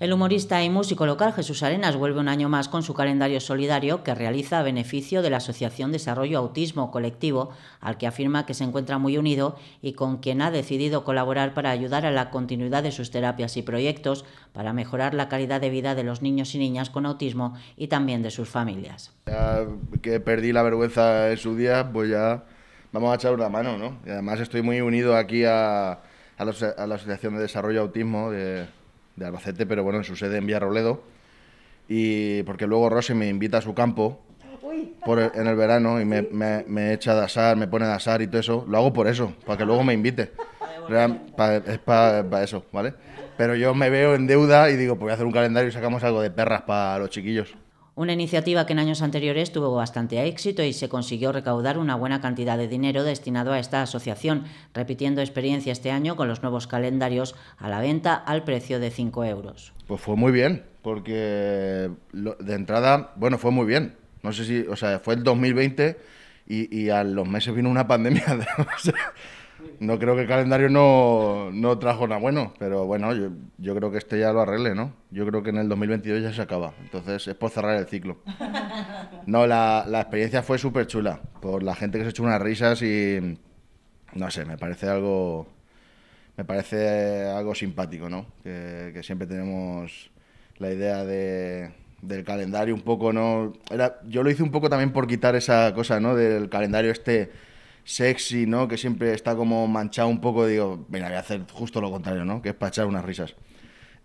El humorista y músico local Jesús Arenas vuelve un año más con su calendario solidario que realiza a beneficio de la Asociación Desarrollo Autismo Colectivo, al que afirma que se encuentra muy unido y con quien ha decidido colaborar para ayudar a la continuidad de sus terapias y proyectos para mejorar la calidad de vida de los niños y niñas con autismo y también de sus familias. Ya que perdí la vergüenza en su día, pues ya vamos a echar una mano, ¿no? Y además estoy muy unido aquí a, la, Asociación de Desarrollo Autismo de de Albacete, pero bueno, en su sede en roledo Y porque luego Rossi me invita a su campo en el verano y me, echa a asar, me pone a asar y todo eso. Lo hago por eso, para que luego me invite. es para eso, ¿vale? Pero yo me veo en deuda y digo, pues voy a hacer un calendario y sacamos algo de perras para los chiquillos. Una iniciativa que en años anteriores tuvo bastante éxito y se consiguió recaudar una buena cantidad de dinero destinado a esta asociación, repitiendo experiencia este año con los nuevos calendarios a la venta al precio de 5 euros. Pues fue muy bien, porque de entrada, bueno, fue muy bien. No sé si, o sea, fue el 2020 y, y a los meses vino una pandemia. No creo que el calendario no, trajo nada bueno, pero bueno, yo, creo que este ya lo arregle, ¿no? Yo creo que en el 2022 ya se acaba, entonces es por cerrar el ciclo. No, la, experiencia fue súper chula, por la gente que se echó unas risas y, no sé, me parece algo, me parece algo simpático, ¿no? Que, siempre tenemos la idea de, del calendario un poco, ¿no? Era, yo lo hice un poco también por quitar esa cosa, ¿no? Del calendario este sexy, ¿no? Que siempre está como manchado un poco, digo, venga, voy a hacer justo lo contrario, ¿no? Que es para echar unas risas.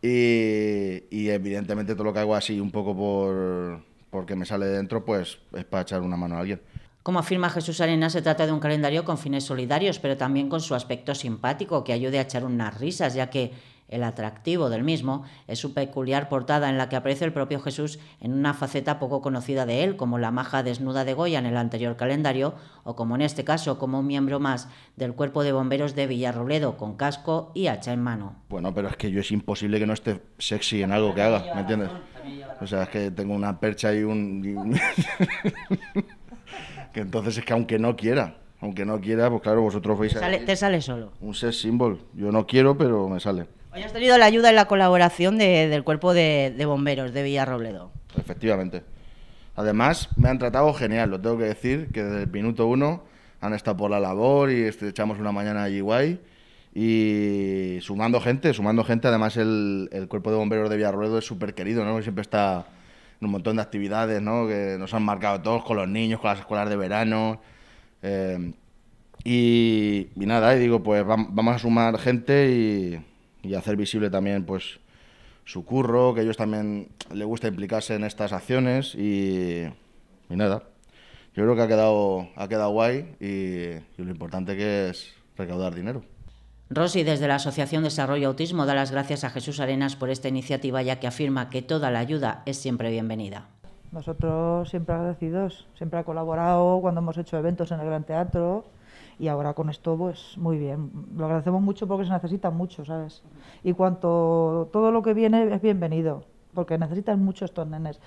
Y, evidentemente todo lo que hago así, un poco por porque me sale de dentro, pues es para echar una mano a alguien. Como afirma Jesús Arena, se trata de un calendario con fines solidarios, pero también con su aspecto simpático, que ayude a echar unas risas, ya que el atractivo del mismo es su peculiar portada en la que aparece el propio Jesús en una faceta poco conocida de él, como la maja desnuda de Goya en el anterior calendario, o como en este caso, como un miembro más del cuerpo de bomberos de Villarrobledo, con casco y hacha en mano. Bueno, pero es que yo es imposible que no esté sexy en algo que haga, ¿me entiendes? O sea, es que tengo una percha y un... que entonces es que aunque no quiera, aunque no quiera, pues claro, vosotros vais Te sale, te sale solo. Un sex symbol. Yo no quiero, pero me sale. Hoy has tenido la ayuda y la colaboración del cuerpo de, bomberos de Villarrobledo. Efectivamente. Además, me han tratado genial, lo tengo que decir, que desde el minuto uno han estado por la labor y echamos una mañana allí guay. Y sumando gente, sumando gente, además el, cuerpo de bomberos de Villarrobledo es súper querido, ¿no? Siempre está en un montón de actividades, ¿no? Que nos han marcado todos con los niños, con las escuelas de verano. Eh, y, y, nada, y digo, pues vamos a sumar gente y y hacer visible también pues su curro, que ellos también le gusta implicarse en estas acciones y, nada. Yo creo que ha quedado, ha quedado guay y, y lo importante que es recaudar dinero. Rosy, desde la Asociación Desarrollo Autismo, da las gracias a Jesús Arenas por esta iniciativa, ya que afirma que toda la ayuda es siempre bienvenida. Nosotros siempre agradecidos, siempre ha colaborado cuando hemos hecho eventos en el Gran Teatro, y ahora con esto, pues muy bien. Lo agradecemos mucho porque se necesita mucho, ¿sabes? Y cuanto todo lo que viene es bienvenido, porque necesitan mucho estos nenes.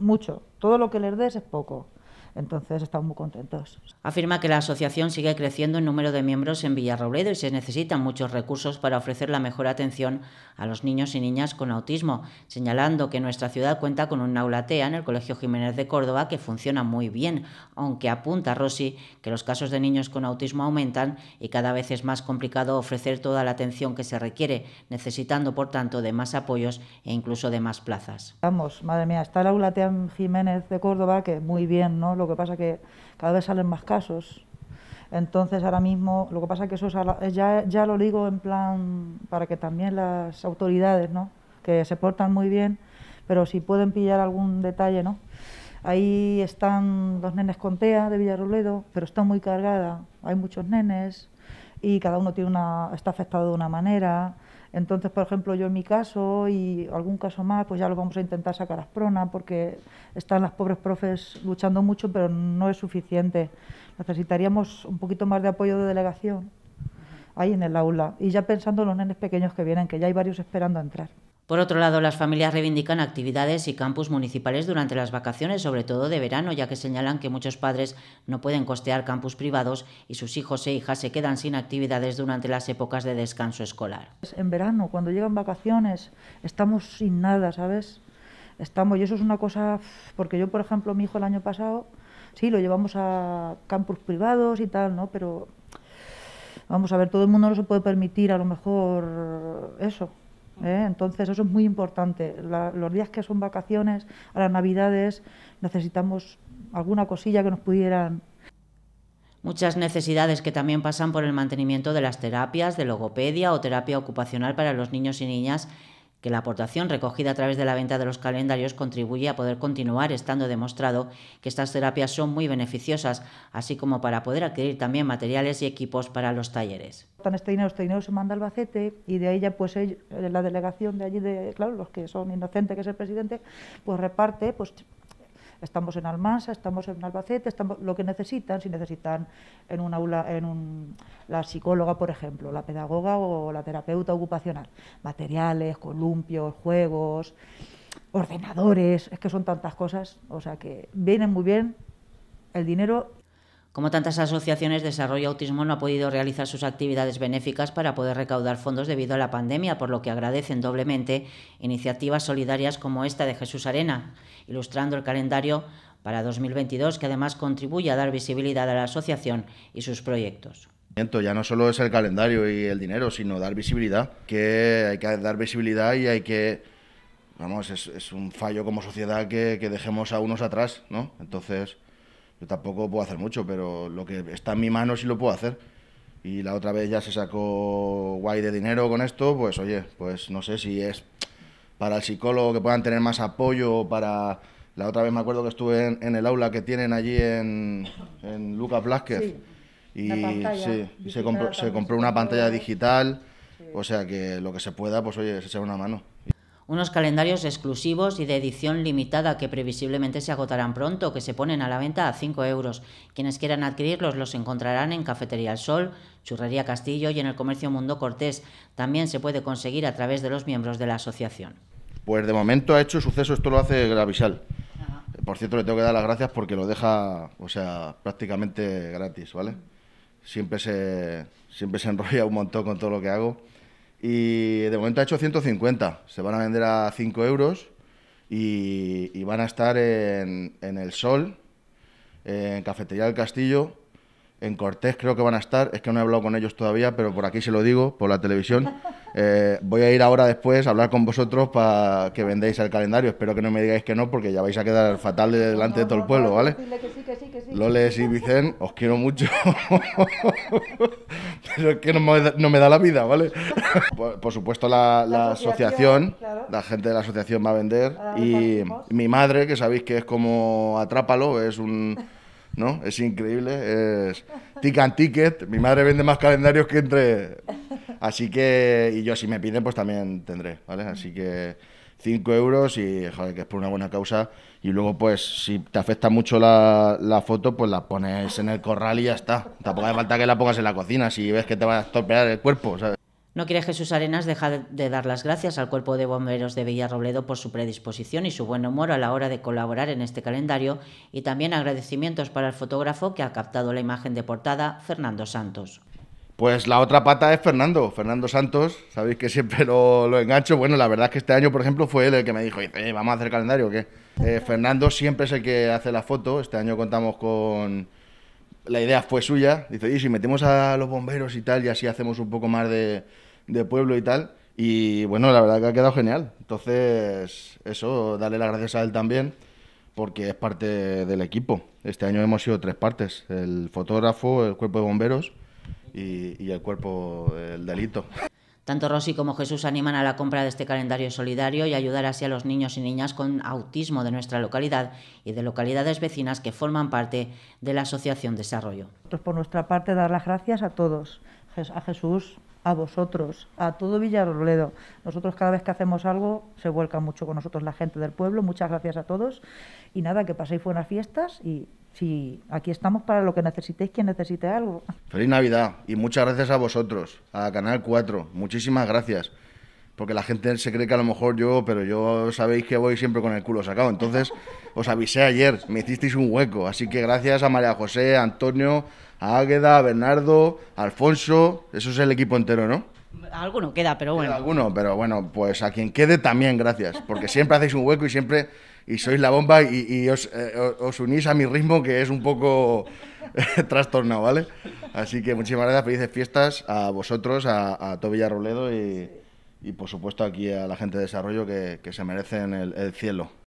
Mucho. Todo lo que les des es poco. Entonces estamos muy contentos. Afirma que la asociación sigue creciendo en número de miembros en Villarrobledo y se necesitan muchos recursos para ofrecer la mejor atención a los niños y niñas con autismo, señalando que nuestra ciudad cuenta con un aula TEA en el Colegio Jiménez de Córdoba que funciona muy bien, aunque apunta Rossi que los casos de niños con autismo aumentan y cada vez es más complicado ofrecer toda la atención que se requiere, necesitando por tanto de más apoyos e incluso de más plazas. Vamos, madre mía, está el aula TEA en Jiménez de Córdoba que muy bien, ¿no? lo que pasa que cada vez salen más casos. Entonces ahora mismo, lo que pasa que eso eh, ya, ya lo digo en plan para que también las autoridades, ¿no? que se portan muy bien, pero si pueden pillar algún detalle, ¿no? Ahí están los nenes con TEA de Villarrobledo, pero está muy cargada, hay muchos nenes y cada uno tiene una, está afectado de una manera. Entonces, por ejemplo, yo en mi caso y algún caso más, pues ya lo vamos a intentar sacar a Prona, porque están las pobres profes luchando mucho, pero no es suficiente. Necesitaríamos un poquito más de apoyo de delegación ahí en el aula y ya pensando en los nenes pequeños que vienen, que ya hay varios esperando a entrar. Por otro lado, las familias reivindican actividades y campus municipales durante las vacaciones, sobre todo de verano, ya que señalan que muchos padres no pueden costear campus privados y sus hijos e hijas se quedan sin actividades durante las épocas de descanso escolar. En verano, cuando llegan vacaciones, estamos sin nada, ¿sabes? Estamos, y eso es una cosa, porque yo, por ejemplo, mi hijo el año pasado, sí, lo llevamos a campus privados y tal, ¿no? Pero vamos a ver, todo el mundo no se puede permitir a lo mejor eso. ¿eh? Entonces eso es muy importante. los días que son vacaciones, a las navidades, necesitamos alguna cosilla que nos pudieran Muchas necesidades que también pasan por el mantenimiento de las terapias de logopedia o terapia ocupacional para los niños y niñas que la aportación recogida a través de la venta de los calendarios contribuye a poder continuar estando demostrado que estas terapias son muy beneficiosas, así como para poder adquirir también materiales y equipos para los talleres. manda y de ahí pues eh, la delegación de allí, claro, los que son inocentes, que es el presidente, pues reparte pues Estamos en Almansa, estamos en Albacete, estamos lo que necesitan, si necesitan en un aula, en un, la psicóloga, por ejemplo, la pedagoga o la terapeuta ocupacional. Materiales, columpios, juegos, ordenadores, es que son tantas cosas, o sea que vienen muy bien el dinero como tantas asociaciones Desarrollo Autismo no ha podido realizar sus actividades benéficas para poder recaudar fondos debido a la pandemia, por lo que agradecen doblemente iniciativas solidarias como esta de Jesús Arena, ilustrando el calendario para 2022 que además contribuye a dar visibilidad a la asociación y sus proyectos. Ya no solo es el calendario y el dinero, sino dar visibilidad, que hay que dar visibilidad y hay que vamos, es, un fallo como sociedad que, que, dejemos a unos atrás, ¿no? Entonces, yo tampoco puedo hacer mucho, pero lo que está en mi mano sí lo puedo hacer. Y la otra vez ya se sacó guay de dinero con esto, pues oye, pues no sé si es para el psicólogo que puedan tener más apoyo, para... La otra vez me acuerdo que estuve en, el aula que tienen allí en, Lucas Blázquez. Y, se, compró, una pantalla digital. O sea que lo que se pueda, pues oye, se echa una mano unos calendarios exclusivos y de edición limitada que previsiblemente se agotarán pronto, que se ponen a la venta a 5 euros. Quienes quieran adquirirlos los encontrarán en Cafetería El Sol, Churrería Castillo y en el Comercio Mundo Cortés. También se puede conseguir a través de los miembros de la asociación. Pues de momento ha hecho suceso, esto lo hace Gravisal. Por cierto, le tengo que dar las gracias porque lo deja, o sea, prácticamente gratis, ¿vale? Siempre se, siempre se enrolla un montón con todo lo que hago y de momento ha hecho 150. Se van a vender a 5 euros y, van a estar en, en El Sol, en Cafetería del Castillo, en Cortés creo que van a estar, es que no he hablado con ellos todavía, pero por aquí se lo digo, por la televisión. Eh, voy a ir ahora después a hablar con vosotros para que vendáis el calendario. Espero que no me digáis que no, porque ya vais a quedar fatal delante de todo el pueblo, ¿vale? Que sí, Loles y Vicen, os quiero mucho. pero es que no me, da, la vida, ¿vale? por, supuesto, la, asociación, la gente de la asociación va a vender. Ah, y mi madre, que sabéis que es como Atrápalo, es un. ¿no? Es increíble. Es tick and ticket. Mi madre vende más calendarios que entre. Así que, y yo si me piden, pues también tendré, ¿vale? Así que 5 euros y, joder, que es por una buena causa. Y luego, pues, si te afecta mucho la, la foto, pues la pones en el corral y ya está. Tampoco hace falta que la pongas en la cocina si ves que te va a estorpear el cuerpo, ¿sabes? No quiere Jesús Arenas dejar de dar las gracias al Cuerpo de Bomberos de Villarrobledo por su predisposición y su buen humor a la hora de colaborar en este calendario y también agradecimientos para el fotógrafo que ha captado la imagen de portada, Fernando Santos. Pues la otra pata es Fernando, Fernando Santos, sabéis que siempre lo, engancho. Bueno, la verdad es que este año, por ejemplo, fue él el que me dijo, eh, vamos a hacer calendario, ¿qué? Eh, Fernando siempre es el que hace la foto, este año contamos con la idea fue suya. Dice, y si metemos a los bomberos y tal, y así hacemos un poco más de, pueblo y tal. Y bueno, la verdad que ha quedado genial. Entonces, eso, darle las gracias a él también, porque es parte del equipo. Este año hemos sido tres partes, el fotógrafo, el cuerpo de bomberos y, y el cuerpo del delito. Tanto Rosy como Jesús animan a la compra de este calendario solidario y ayudar así a los niños y niñas con autismo de nuestra localidad y de localidades vecinas que forman parte de la Asociación Desarrollo. Por nuestra parte, dar las gracias a todos, a Jesús, a vosotros, a todo Villarrobledo. Nosotros cada vez que hacemos algo se vuelca mucho con nosotros la gente del pueblo. Muchas gracias a todos y nada, que paséis buenas fiestas y si aquí estamos para lo que necesitéis, quien necesite algo. Feliz Navidad y muchas gracias a vosotros, a Canal 4. Muchísimas gracias. Porque la gente se cree que a lo mejor yo, pero yo sabéis que voy siempre con el culo sacado. Entonces, os avisé ayer, me hicisteis un hueco. Así que gracias a María José, a Antonio, a Águeda, a Bernardo, a Alfonso. Eso es el equipo entero, ¿no? Alguno queda, pero bueno. alguno, pero bueno, pues a quien quede también gracias, porque siempre hacéis un hueco y siempre y sois la bomba y, eh, os, unís a mi ritmo que es un poco trastornado, ¿vale? Así que muchísimas gracias, felices fiestas a vosotros, a, a Tobilla Roledo y, por supuesto aquí a la gente de desarrollo que, se merecen el cielo.